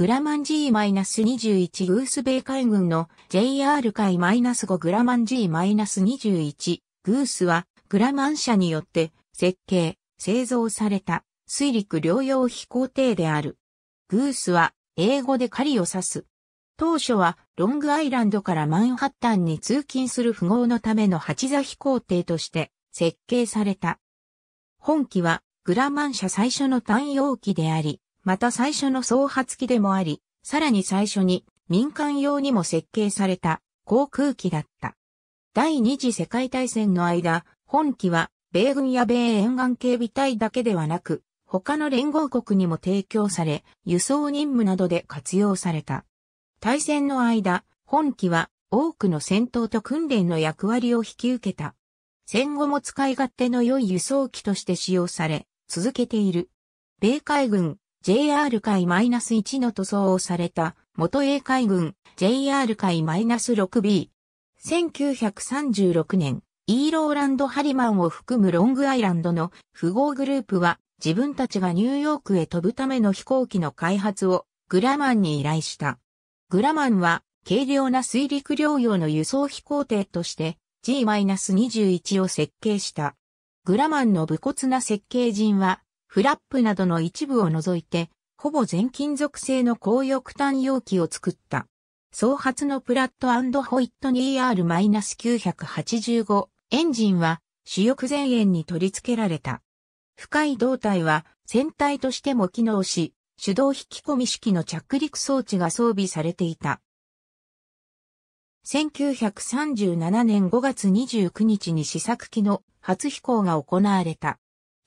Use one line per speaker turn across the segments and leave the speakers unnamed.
グラマン G-21 グース米海軍の JR 海 -5 グラマン G-21 グースはグラマン社によって設計、製造された水陸両用飛行艇である。グースは英語で狩りを指す。当初はロングアイランドからマンハッタンに通勤する富豪のための八座飛行艇として設計された。本機はグラマン社最初の単容機であり、また最初の総発機でもあり、さらに最初に民間用にも設計された航空機だった。第二次世界大戦の間、本機は米軍や米沿岸警備隊だけではなく、他の連合国にも提供され、輸送任務などで活用された。大戦の間、本機は多くの戦闘と訓練の役割を引き受けた。戦後も使い勝手の良い輸送機として使用され、続けている。米海軍、JR 海 -1 の塗装をされた元英海軍 JR 海 -6B。1936年、イーローランド・ハリマンを含むロングアイランドの富豪グループは自分たちがニューヨークへ飛ぶための飛行機の開発をグラマンに依頼した。グラマンは軽量な水陸両用の輸送飛行艇として G-21 を設計した。グラマンの武骨な設計人はフラップなどの一部を除いて、ほぼ全金属製の高翼端容器を作った。総発のプラットホイットニー R-985 エンジンは主翼前縁に取り付けられた。深い胴体は船体としても機能し、手動引き込み式の着陸装置が装備されていた。1937年5月29日に試作機の初飛行が行われた。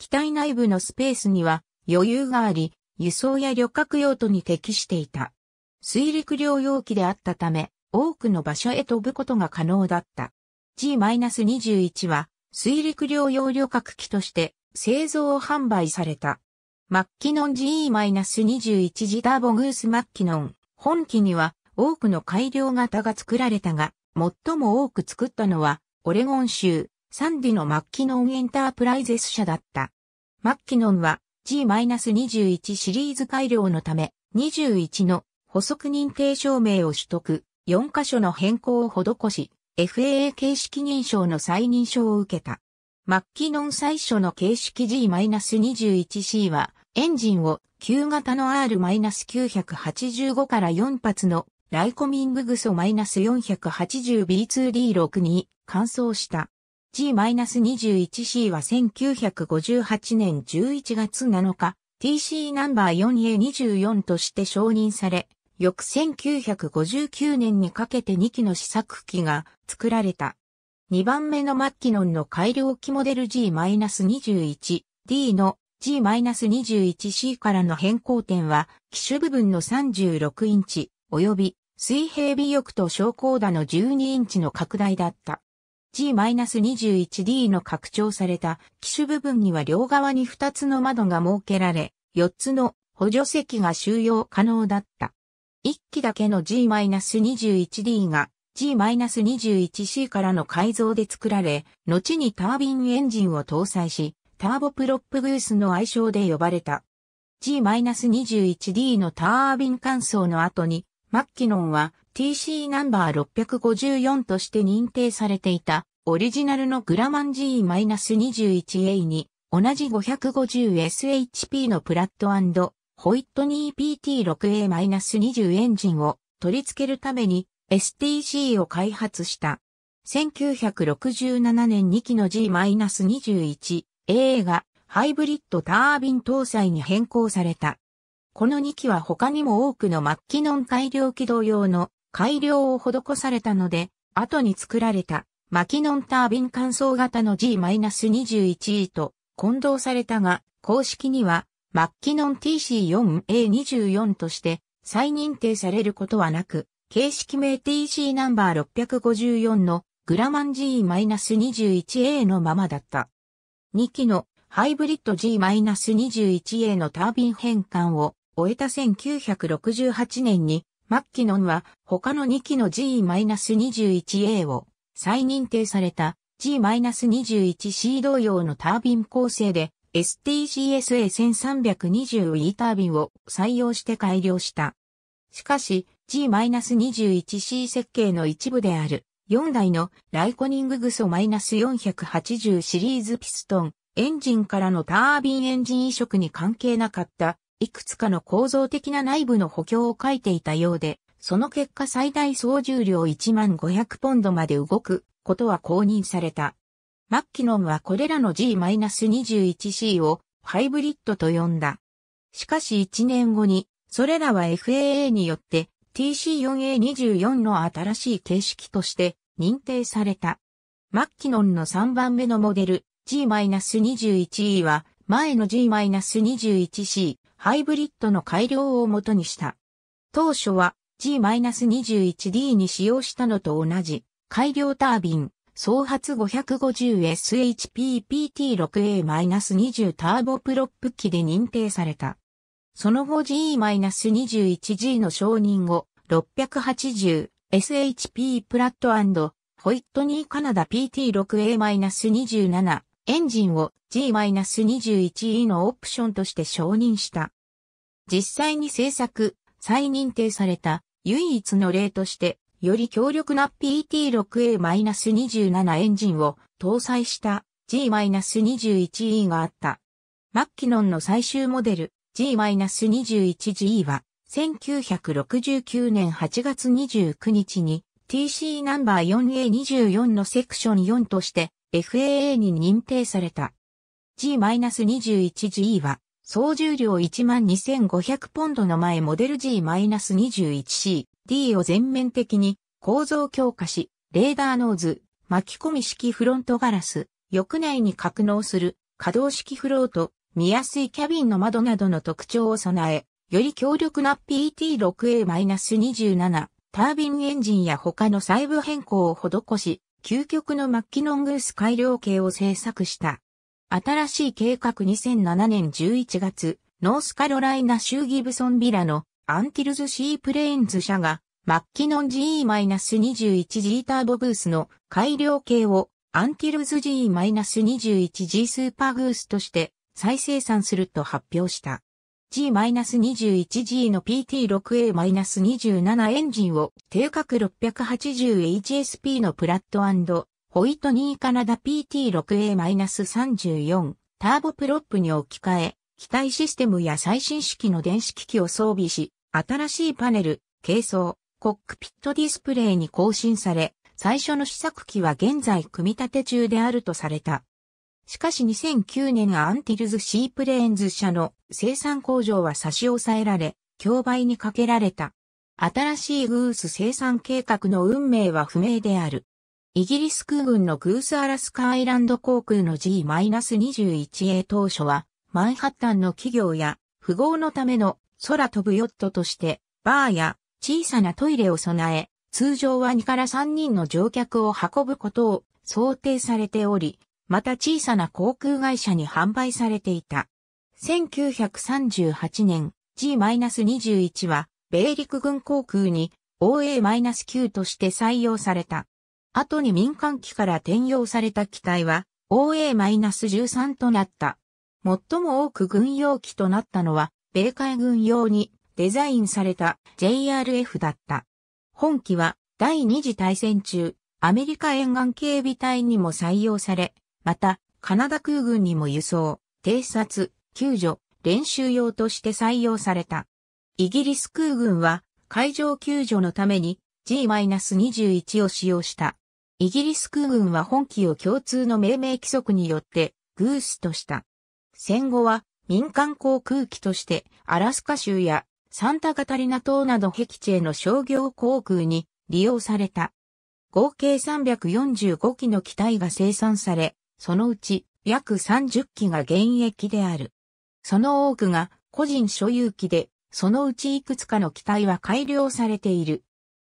機体内部のスペースには余裕があり、輸送や旅客用途に適していた。水陸両用機であったため、多くの場所へ飛ぶことが可能だった。G-21 は水陸両用旅客機として製造を販売された。マッキノン g 2 1ジターボグースマッキノン。本機には多くの改良型が作られたが、最も多く作ったのはオレゴン州サンディのマッキノンエンタープライゼス社だった。マッキノンは G-21 シリーズ改良のため21の補足認定証明を取得、4箇所の変更を施し、FAA 形式認証の再認証を受けた。マッキノン最初の形式 G-21C は、エンジンを旧型の R-985 から4発のライコミンググソ -480B2D6 に換装した。G-21C は1958年11月7日、TC ナンバー 4A24 として承認され、翌1959年にかけて2機の試作機が作られた。2番目のマッキノンの改良機モデル G-21D の G-21C からの変更点は、機種部分の36インチ、及び水平尾翼と昇降打の12インチの拡大だった。G-21D の拡張された機種部分には両側に2つの窓が設けられ、4つの補助席が収容可能だった。1機だけの G-21D が G-21C からの改造で作られ、後にタービンエンジンを搭載し、ターボプロップグースの愛称で呼ばれた。G-21D のタービン乾燥の後に、マッキノンは TC ナンバー654として認定されていた、オリジナルのグラマン G-21A に、同じ 550SHP のプラットホイットニー PT6A-20 エンジンを取り付けるために STC を開発した。1967年2機の G-21A がハイブリッドタービン搭載に変更された。この2機は他にも多くの末期ノン改良軌道用の改良を施されたので、後に作られたマキノンタービン乾燥型の G-21E と混同されたが、公式にはマッキノン TC4A24 として再認定されることはなく、形式名 TC ナンバー654のグラマン G-21A のままだった。2機のハイブリッド G-21A のタービン変換を終えた1968年にマッキノンは他の2機の G-21A を再認定された G-21C 同様のタービン構成で STCSA1320E タービンを採用して改良した。しかし G-21C 設計の一部である4台のライコニンググソ -480 シリーズピストンエンジンからのタービンエンジン移植に関係なかったいくつかの構造的な内部の補強を書いていたようで、その結果最大総重量1万500ポンドまで動くことは公認された。マッキノンはこれらの G-21C をハイブリッドと呼んだ。しかし1年後に、それらは FAA によって TC4A24 の新しい形式として認定された。マッキノンの3番目のモデル G-21E は前の G-21C ハイブリッドの改良をもとにした。当初は G-21D に使用したのと同じ改良タービン、総発 550SHPPT6A-20 ターボプロップ機で認定された。その後 G-21G の承認後、680SHP プラットホイットニーカナダ PT6A-27 エンジンを G-21E のオプションとして承認した。実際に製作、再認定された唯一の例として、より強力な PT6A-27 エンジンを搭載した G-21E があった。マッキノンの最終モデル G-21G は1969年8月29日に TC ナンバー 4A24 のセクション4として FAA に認定された。G-21G は、総重量12,500ポンドの前モデル G-21C、D を全面的に構造強化し、レーダーノーズ、巻き込み式フロントガラス、翼内に格納する可動式フロート、見やすいキャビンの窓などの特徴を備え、より強力な PT6A-27 タービンエンジンや他の細部変更を施し、究極のマッキノングース改良系を制作した。新しい計画2007年11月、ノースカロライナ州ギブソンビラのアンティルズシープレーンズ社が、マッキノン g 2 1 g ターボグースの改良系をアンティルズ G-21G スーパーグースとして再生産すると発表した。G-21G の PT6A-27 エンジンを定格 680HSP のプラットホイットニーカナダ PT6A-34 ターボプロップに置き換え、機体システムや最新式の電子機器を装備し、新しいパネル、軽装、コックピットディスプレイに更新され、最初の試作機は現在組み立て中であるとされた。しかし2009年アンティルズ・シープレーンズ社の生産工場は差し押さえられ、競売にかけられた。新しいグース生産計画の運命は不明である。イギリス空軍のグースアラスカアイランド航空の G-21A 当初は、マンハッタンの企業や、富豪のための空飛ぶヨットとして、バーや小さなトイレを備え、通常は2から3人の乗客を運ぶことを想定されており、また小さな航空会社に販売されていた。1938年 G-21 は米陸軍航空に OA-9 として採用された。後に民間機から転用された機体は OA-13 となった。最も多く軍用機となったのは米海軍用にデザインされた JRF だった。本機は第二次大戦中アメリカ沿岸警備隊にも採用され、また、カナダ空軍にも輸送、偵察、救助、練習用として採用された。イギリス空軍は海上救助のために G-21 を使用した。イギリス空軍は本機を共通の命名規則によってグースとした。戦後は民間航空機としてアラスカ州やサンタガタリナ島など壁地への商業航空に利用された。合計345機の機体が生産され、そのうち約30機が現役である。その多くが個人所有機で、そのうちいくつかの機体は改良されている。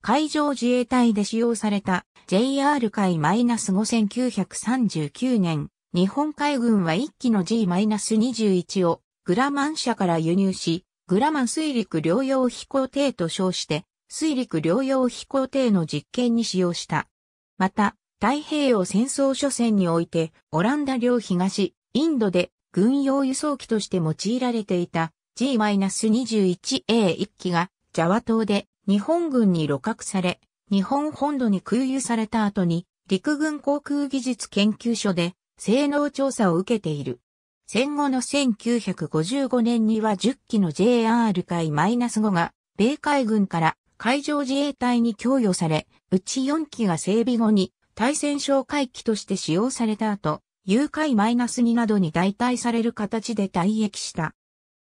海上自衛隊で使用された JR 海 -5939 年、日本海軍は1機の G-21 をグラマン社から輸入し、グラマン水陸両用飛行艇と称して、水陸両用飛行艇の実験に使用した。また、太平洋戦争初戦において、オランダ領東、インドで軍用輸送機として用いられていた G-21A1 機が、ジャワ島で日本軍に露獲され、日本本土に空輸された後に、陸軍航空技術研究所で性能調査を受けている。戦後の1955年には10機の JR 海 -5 が米海軍から海上自衛隊に供与され、うち4機が整備後に対戦哨戒機として使用された後、有ス -2 などに代替される形で退役した。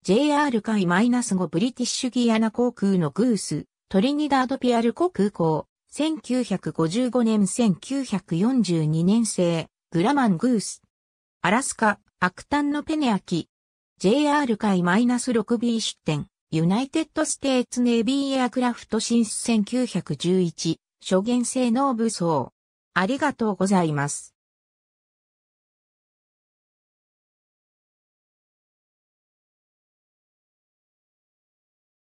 JR ス -5 ブリティッシュギアナ航空のグース、トリニダードピアルコ空港、1955年1942年製、グラマングース。アラスカ、アクタンのペネアキ。JR ス -6B 出展、ユナイテッドステーツネビーエアクラフト進出1911、初限性能武装。ありがとうございます。